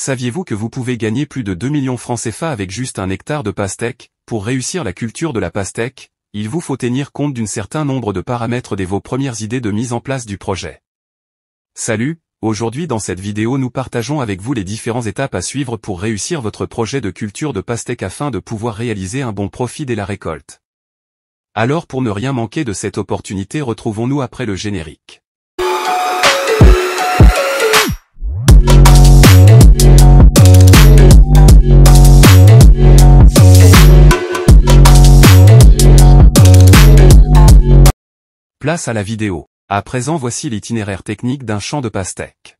Saviez-vous que vous pouvez gagner plus de 2 millions francs CFA avec juste un hectare de pastèque Pour réussir la culture de la pastèque, il vous faut tenir compte d'un certain nombre de paramètres dès vos premières idées de mise en place du projet. Salut, aujourd'hui dans cette vidéo nous partageons avec vous les différentes étapes à suivre pour réussir votre projet de culture de pastèque afin de pouvoir réaliser un bon profit dès la récolte. Alors pour ne rien manquer de cette opportunité retrouvons-nous après le générique. Place à la vidéo. À présent voici l'itinéraire technique d'un champ de pastèque.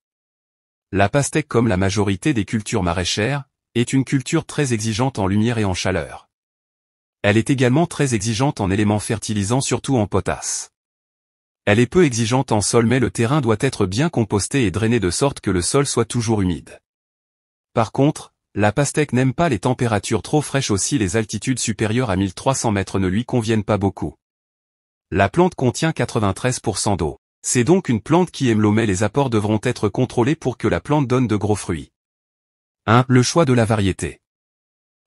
La pastèque comme la majorité des cultures maraîchères, est une culture très exigeante en lumière et en chaleur. Elle est également très exigeante en éléments fertilisants surtout en potasse. Elle est peu exigeante en sol mais le terrain doit être bien composté et drainé de sorte que le sol soit toujours humide. Par contre, la pastèque n'aime pas les températures trop fraîches aussi les altitudes supérieures à 1300 mètres ne lui conviennent pas beaucoup. La plante contient 93% d'eau. C'est donc une plante qui aime l'eau mais les apports devront être contrôlés pour que la plante donne de gros fruits. 1. Le choix de la variété.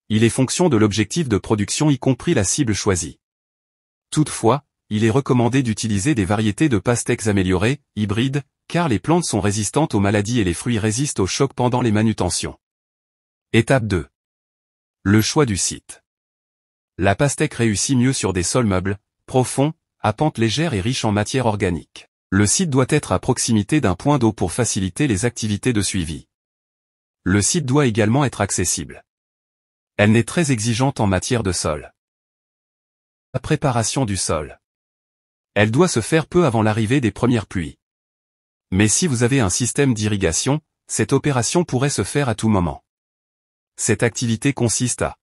Il est fonction de l'objectif de production y compris la cible choisie. Toutefois, il est recommandé d'utiliser des variétés de pastèques améliorées, hybrides, car les plantes sont résistantes aux maladies et les fruits résistent au choc pendant les manutentions. Étape 2. Le choix du site. La pastèque réussit mieux sur des sols meubles, profonds, à pente légère et riche en matière organique. Le site doit être à proximité d'un point d'eau pour faciliter les activités de suivi. Le site doit également être accessible. Elle n'est très exigeante en matière de sol. La préparation du sol. Elle doit se faire peu avant l'arrivée des premières pluies. Mais si vous avez un système d'irrigation, cette opération pourrait se faire à tout moment. Cette activité consiste à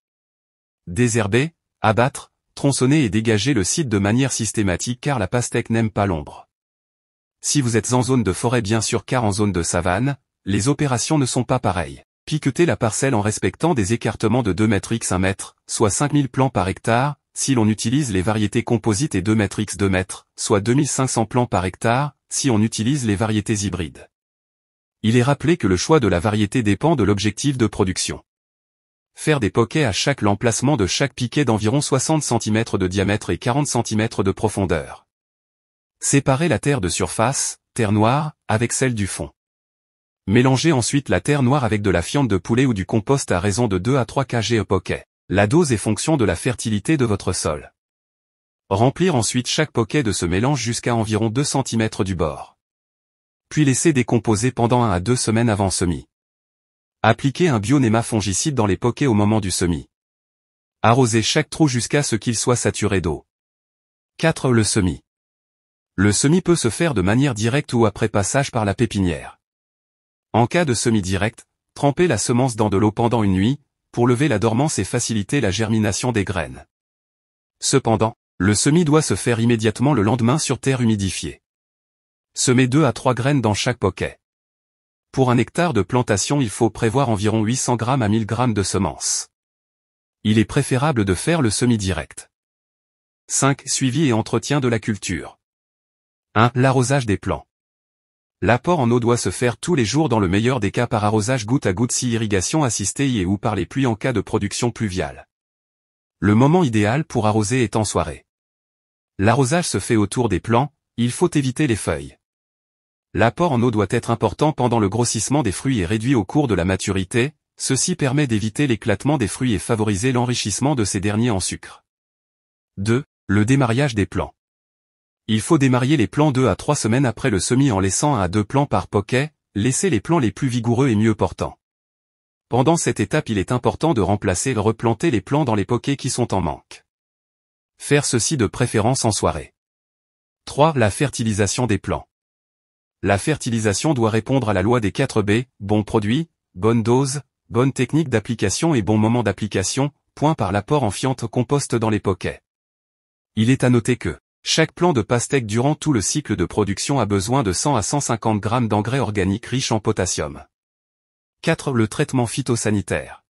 désherber, abattre, tronçonner et dégager le site de manière systématique car la pastèque n'aime pas l'ombre. Si vous êtes en zone de forêt bien sûr car en zone de savane, les opérations ne sont pas pareilles. Piquetez la parcelle en respectant des écartements de 2 mètres x 1 mètre, soit 5000 plants par hectare, si l'on utilise les variétés composites et 2 mètres x 2 mètres, soit 2500 plants par hectare, si on utilise les variétés hybrides. Il est rappelé que le choix de la variété dépend de l'objectif de production faire des poquets à chaque l'emplacement de chaque piquet d'environ 60 cm de diamètre et 40 cm de profondeur. Séparer la terre de surface, terre noire, avec celle du fond. Mélanger ensuite la terre noire avec de la fiente de poulet ou du compost à raison de 2 à 3 kg au poquet. La dose est fonction de la fertilité de votre sol. Remplir ensuite chaque poquet de ce mélange jusqu'à environ 2 cm du bord. Puis laisser décomposer pendant 1 à 2 semaines avant semis. Appliquer un bionéma fongicide dans les poquets au moment du semis. Arroser chaque trou jusqu'à ce qu'il soit saturé d'eau. 4. Le semis. Le semis peut se faire de manière directe ou après passage par la pépinière. En cas de semis direct, tremper la semence dans de l'eau pendant une nuit, pour lever la dormance et faciliter la germination des graines. Cependant, le semis doit se faire immédiatement le lendemain sur terre humidifiée. Semez 2 à 3 graines dans chaque poquet. Pour un hectare de plantation il faut prévoir environ 800 g à 1000 g de semences. Il est préférable de faire le semi-direct. 5. Suivi et entretien de la culture. 1. L'arrosage des plants. L'apport en eau doit se faire tous les jours dans le meilleur des cas par arrosage goutte à goutte si irrigation assistée y est ou par les pluies en cas de production pluviale. Le moment idéal pour arroser est en soirée. L'arrosage se fait autour des plants, il faut éviter les feuilles. L'apport en eau doit être important pendant le grossissement des fruits et réduit au cours de la maturité, ceci permet d'éviter l'éclatement des fruits et favoriser l'enrichissement de ces derniers en sucre. 2. Le démarrage des plants. Il faut démarrer les plants 2 à 3 semaines après le semis en laissant à 2 plants par poquet, laisser les plants les plus vigoureux et mieux portants. Pendant cette étape il est important de remplacer et replanter les plants dans les poquets qui sont en manque. Faire ceci de préférence en soirée. 3. La fertilisation des plants. La fertilisation doit répondre à la loi des 4 B, bon produit, bonne dose, bonne technique d'application et bon moment d'application, point par l'apport en fiante compost dans les poquets. Il est à noter que chaque plant de pastèque durant tout le cycle de production a besoin de 100 à 150 g d'engrais organiques riches en potassium. 4. Le traitement phytosanitaire.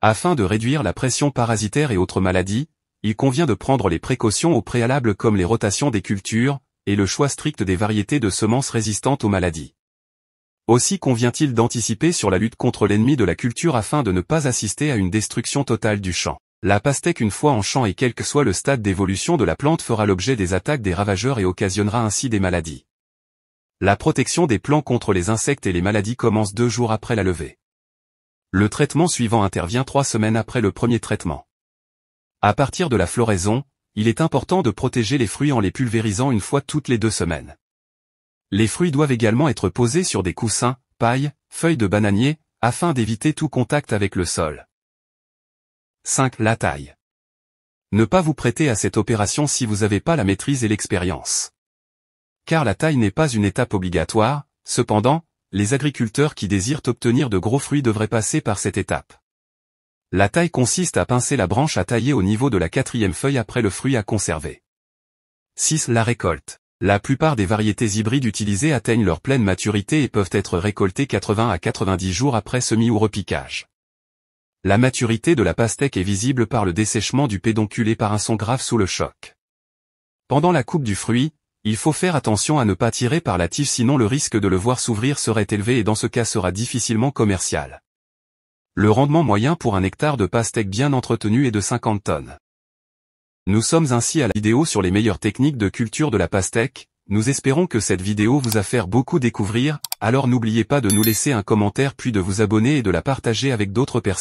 Afin de réduire la pression parasitaire et autres maladies, il convient de prendre les précautions au préalable comme les rotations des cultures, et le choix strict des variétés de semences résistantes aux maladies. Aussi convient-il d'anticiper sur la lutte contre l'ennemi de la culture afin de ne pas assister à une destruction totale du champ. La pastèque une fois en champ et quel que soit le stade d'évolution de la plante fera l'objet des attaques des ravageurs et occasionnera ainsi des maladies. La protection des plants contre les insectes et les maladies commence deux jours après la levée. Le traitement suivant intervient trois semaines après le premier traitement. À partir de la floraison, il est important de protéger les fruits en les pulvérisant une fois toutes les deux semaines. Les fruits doivent également être posés sur des coussins, paille, feuilles de bananier, afin d'éviter tout contact avec le sol. 5. La taille. Ne pas vous prêter à cette opération si vous n'avez pas la maîtrise et l'expérience. Car la taille n'est pas une étape obligatoire, cependant, les agriculteurs qui désirent obtenir de gros fruits devraient passer par cette étape. La taille consiste à pincer la branche à tailler au niveau de la quatrième feuille après le fruit à conserver. 6. La récolte. La plupart des variétés hybrides utilisées atteignent leur pleine maturité et peuvent être récoltées 80 à 90 jours après semi ou repiquage. La maturité de la pastèque est visible par le dessèchement du pédoncule et par un son grave sous le choc. Pendant la coupe du fruit, il faut faire attention à ne pas tirer par la tige sinon le risque de le voir s'ouvrir serait élevé et dans ce cas sera difficilement commercial. Le rendement moyen pour un hectare de pastèque bien entretenu est de 50 tonnes. Nous sommes ainsi à la vidéo sur les meilleures techniques de culture de la pastèque, nous espérons que cette vidéo vous a fait beaucoup découvrir, alors n'oubliez pas de nous laisser un commentaire puis de vous abonner et de la partager avec d'autres personnes.